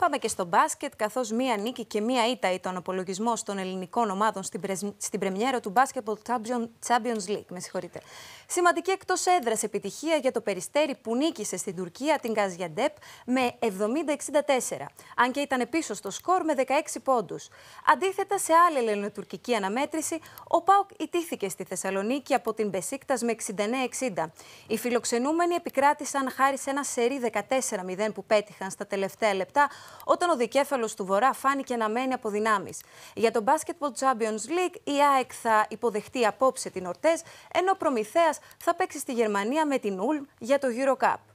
Πάμε και στο μπάσκετ, καθώς μία νίκη και μία ήττα ήταν ο απολογισμός των ελληνικών ομάδων στην, στην πρεμιέρα του Basketball Champions League. Με συγχωρείτε. Σημαντική εκτός έδρας επιτυχία για το περιστέρι που νίκησε στην Τουρκία την Gaziantep με 70-64. Αν και ήταν πίσω στο σκορ με 16 πόντους. Αντίθετα, σε άλλη ελληνοτουρκική αναμέτρηση, ο Πάοκ ιτήθηκε στη Θεσσαλονίκη από την Μπεσίκτας με 69-60. Οι φιλοξενούμενοι επικράτησαν χάρη σε ένα σερί 14-0 που πέτυχαν στα τελευταία λεπτά όταν ο δικέφαλος του Βορρά φάνηκε να μένει από δυνάμεις. Για το Basketball Champions League, η ΑΕΚ θα υποδεχτεί απόψε την Ορτές, ενώ ο Προμηθέας θα παίξει στη Γερμανία με την Ulm για το EuroCup.